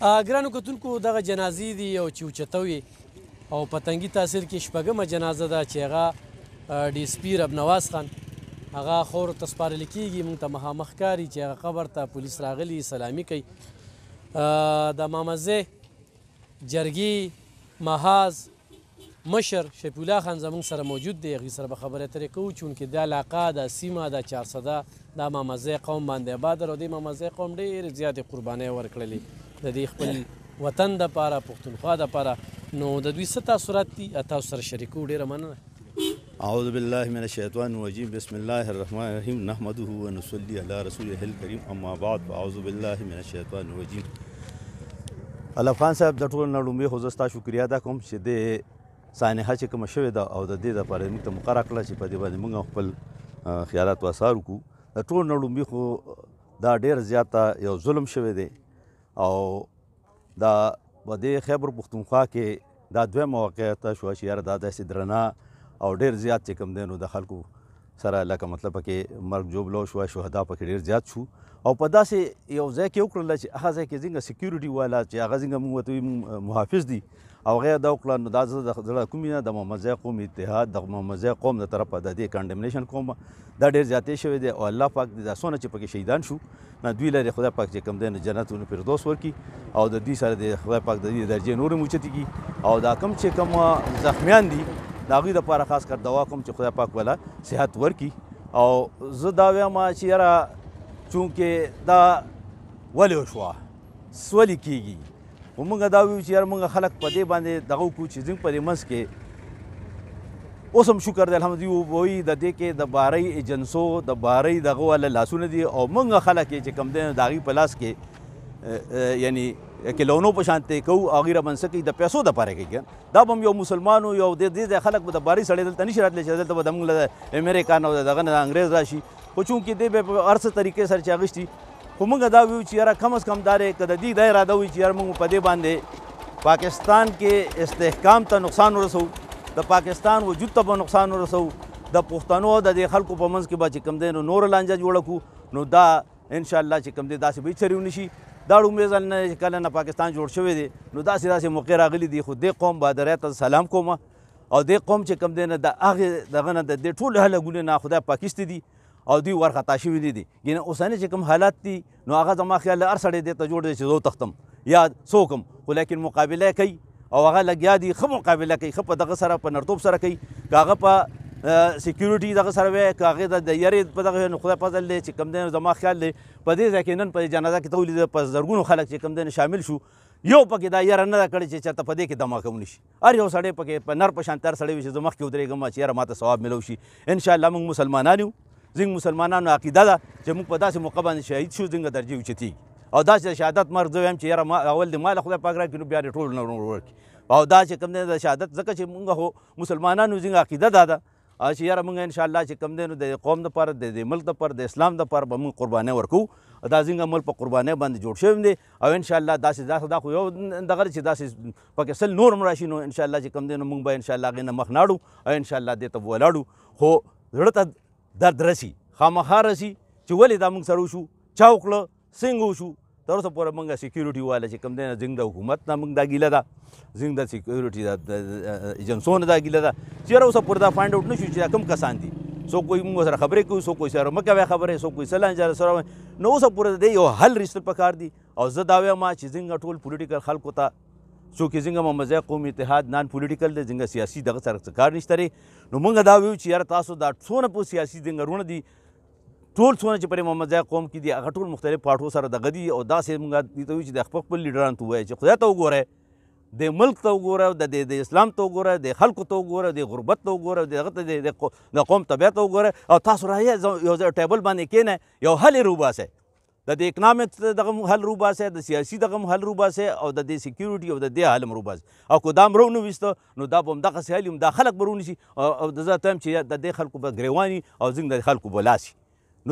ګرانو کتونکو دغه جنازې دي او چې اوچتوي او پتنګي تاثیر کې شپږمه جنازه ده چې هغه ډي سپی رب نواز خان هغه خور ته سپارل کیږي مونږ ته مخامخ کاری چې هغه قبر ته پولیس راغلی سلامي کوي د مامزه جرګي محاز مشر شفیع الله خان زمونږ سره موجود دی هغې سره به خبرې اترې کوو چونکې دا علاقه د سیمه د چارسده دا مامزه قوم باندې آباد او دې مامزه قوم ډېرې زیاتې قربانۍ ورکړلې د دې خپل وطن د پاره پښتونخوا د پاره نو د دوی څه تاثرات دي تاسو سره شریکو ډیره مننه اعوذ بالله من الشیطان الرجیم بسم الله الرحمن الرحیم نحمده ونصلي على رسوله الكريم اما بعد اعوذ بالله من الشیطان الرجیم الله خان صاحب د ټول نړومبي خوځستا شکریا ادا کوم چې د سانحه چې کوم شوې ده او د دې لپاره موږ ته مقرره کړل چې په دې باندې موږ خپل خیالات وسار وکړو ټول نړومبي خو دا ډیر زیاته یو ظلم شوی دی او دا په دې خیبر پښتونخوا کې دا دوه مواقعیت شو چې یاره دا داسې درنا او ډیر زیات چې کم دینو د خلکو سره لکه مطلب کې مرګ جوړ لو شو شهدا پکې ډیر زیات شو او په داسې یو ځای کې وکړل چې هغه ځای کې څنګه سکیورټي والا چې هغه څنګه موږ ته محافظ دي او هغه دا وکړل نو دا زه د زړه کوم نه د محمد ځای قوم اتحاد د محمد ځای قوم د طرفه د دې کنډمنیشن کوم دا ډیر زیاتې شوی دی او الله پاک دې دا سونه چې پکې شهیدان شو نه دوی لري خدای پاک چې کم دین جنت ون فردوس ورکی او د دې سره د خدای پاک د دې درجه نور موچتی کی او دا کم چې کم زخمیان دي دا غوی د لپاره خاص کر دوا کوم چې خدای پاک ولا صحت ورکی او زه دا وایم چې یاره چونکې دا ولې وشوه سولې کیږي خو موږ دا ویو چې یار موږ خلک په دې باندې دغه وکړو چې زموږ په دې منځ کې اوس هم شکر دی الحمد یو وای د دې کې د باري ایجنسو د باري دغه ول لاسونه دي او موږ خلک چې کم دین داغي پلاس کې یعنی کلونو په شانته کو اغیر منسکی د پیسو د پاره کې دا هم یو مسلمانو یو د دې خلک په د باري سړی دلته نشي راتلی چې دلته به د موږ امریکانو دغه انګريز راشي خو چونکې دی به په هر څه طریقې سره چې اغشتي خو موږ دا ویو چې یاره کم از کم دا دی که د دې دا اراده وي چې یاره موږ په دې باندې پاکستان کې استحکام ته نقصان ورسوو د پاکستان وجود ته به نقصان ورسوو د پښتنو د دې خلکو په منځ کې به چې کم دی نو نور لانجه جوړه کو نو دا ان شاء الله چې کم دی داسې به چریو نشي دا لومړی ځل نه کله نه پاکستان جوړ شوی دی نو داسې داسې موقع راغلی دی خو دې قوم بادریت سلام کوم او دې قوم چې کم دی نه د هغې دغه نه د دې ټولو هلګونې نه خدای پاکستی دي او دوی ورخطا شوي نه دي ګینه اوسنی چې کوم حالات دي نو هغه زما خیال هر سړی دې ته جوړ دی چې زه تختم یا څوکم خو لیکن مقابله کوي او هغه لګیا دي ښه مقابله کوي ښه په دغه سره په نرتوب سره کوي که هغه په سکیورټي دغه سره وی که هغې د یرې په دغه نو خدای فضل دی چې کوم دی زما خیال دی په دې ځای کې نن په جنازه کې ته ولیده په زرګونو خلک چې کوم دی شامل شو یو پکې دا یاره نه ده کړې چې چېرته په دې کې دما کم نه شي هر یو سړی پکې په نر په شان تر سړی وي چې زه مخکې ودرېږم چې یاره ما ته ثواب میلو شي انشاءالله موږ مسلمانان یو زنګ مسلمانانو عقیده ده چې موږ په داسې موقع باندې شهید شو زنګ درجه اوچتي او دا چې شهادت مرګ زه وایم چې یاره ما اول دې مال خدای پاک راکړي نو بیا دې ټول نه ورکړي او دا چې کوم دی د شهادت ځکه چې موږ هو مسلمانانو زنګ عقیده دا ده او چې یاره موږ انشاءالله چې کم دی نو د قوم دپاره د ملک دپاره د اسلام دپاره به موږ قربانۍ ورکوو دا زموږ عمل په قربانۍ باندې جوړ شوی دی او انشاءالله داسې داسې دا خو یو دغه چې داسې پکې سل نور هم راشي نو انشاءالله چې کم دی نو موږ به انشاءالله هغې نه مخ ناړو او انشاءالله دې ته ولاړو خو زړه ته درد رسی خامخا رسی چې ولې دا موږ سره وشو چا وکړه څنګه وشو تر اوسه پورې موږ سکیورټي والا چې کوم دی نه زموږ د حکومت نه موږ دا ګیله ده زموږ د سکیورټي د ایجنسو نه دا ګیله ده چې هر اوسه پورې دا فایند آوټ نه شو چې کوم کسان دي سو کوئی موږ سره خبرې کوي سو کوئی سره مکه وای خبرې سو کوئی سلان جره سره نو اوسه پورې د یو حل رسل پکار دي او زه دا وایم چې څنګه ټول پولیټیکل خلکو ته څوک یې څنګه ممزه قوم اتحاد نان پولیټیکل دی څنګه سیاسي دغه سره کار نشته نو موږ دا ویو چې یار تاسو دا څونه په سیاسي څنګه رونه دي ټول څونه چې پر ممزه قوم کې دي هغه ټول مختلف پاټو سره دغه دي او دا سه موږ دې ته ویو چې د خپل خپل لیډران ته وایي چې خدای ته وګوره د ملک ته وګوره د د اسلام ته وګوره د خلکو ته وګوره د غربت ته وګوره د هغه د قوم طبيعت ته وګوره او تاسو راځي یو ټیبل باندې کېنه یو حل روباسه د د اکنامک دغه حل روباسه د سیاسي دغه حل روباسه او د د سکیورټي او د د حل روباسه او کو دام رونو وسته نو دا بم دغه سهل دا خلک برونی شي او د ذات تم چې د د خلکو به غریوانی او زنګ د خلکو بلاسي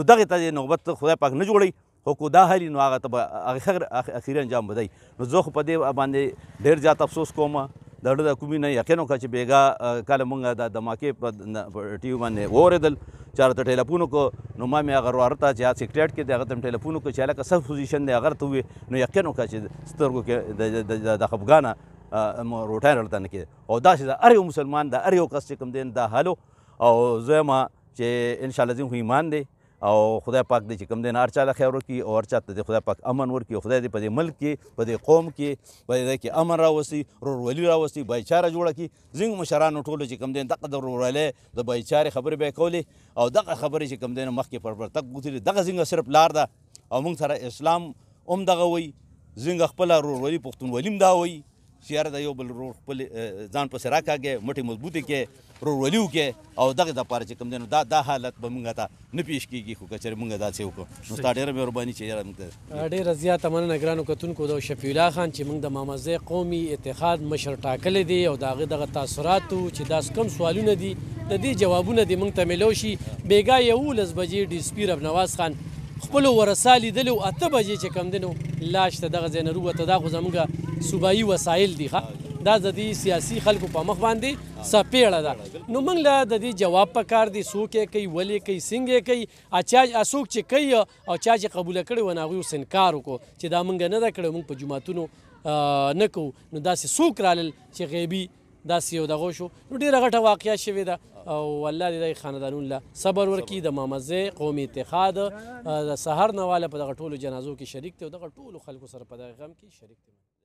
نو دغه ته نوبت خدای پاک نه جوړي خو کو دا هلی نو هغه ته اخر اخیری انجام بدای نو زه خو په دې باندې ډیر زیات افسوس کوم د ډېر کومې نه یقین وکړه چې بیګا کله مونږ د دماکې په ټیو باندې ووریدل چارته ټلیفون کو نو ما مې هغه ورته چې سیکریټ کې د هغه تم ټلیفون کو چې لکه سب پوزیشن دی هغه ته وي نو یقین وکړه چې سترګو کې د خفګانه روټه رلته نه کې او دا چې هر یو مسلمان دا هر یو کس چې کوم دین دا حالو او زه ما چې ان شاء الله زموږ ایمان دی او خدای پاک دې چې کوم دین هر چا له خیر وکړي او هر چا ته دې خدای پاک امن ورکړي او خدای دې په دې ملک کې په دې قوم کې په دې کې امن راوستي ورورولي راوستي بایچاره جوړه کړي زموږ مشرانو ټولو چې کوم دین دغه د ورورولۍ د بایچارې خبرې به یې کولې او دغه خبرې چې کوم دین مخکې پر پرتګ ګوتلې دغه زموږ صرف لار ده او موږ سره اسلام هم دغه وي زموږ خپله ورورولي پښتونولي هم دا وي چې یاره د یو بل ورور خپل ځان پسې راکاږي مټې مضبوطې کې ورورولي وکړي او دغه دپاره چې کوم دی نو دا دا حالت به موږ ته نه پیښ کېږي خو که چېرې موږ داسې وکړو نو ستا ډېره مهرباني چې یاره موږ ډېره زیاته مننه ګرانو کتونکو د شفیع الله خان چې موږ د مامزه قومي اتحاد مشر ټاکلی دی او د هغه دغه تاثرات چې داس کم سوالونه دي د دې جوابونه دې موږ ته میلو شي بیګا یولس بجې ډي سپی رب نواز خان خپل ورسالې دلو اته بجې چې کم دینو لاش ته دغه زینرو ته دا خو زمونږ صوبایي وسایل دي دا د دې سیاسي خلکو په مخ باندې سپېړه ده نو موږ له د دې جواب په کار دي څوک یې کوي ولې کوي څنګه یې کوي اچا څوک چې کوي او چا چې قبوله کړې ونه هغوی اوس انکار وکړو چې دا موږ نه ده کړې موږ په جوماتونو نه کوو نو داسې څوک رالل چې غیبي داسې یو دغه شو نو ډېره غټه واقعه شوې ده او الله دې د خاندانونو له صبر ورکړي د مامزې قومي اتحاد د سحر نواله په دغه ټولو جنازو کې شریک دی او دغه ټولو خلکو سره په دغه غم کې شریک دی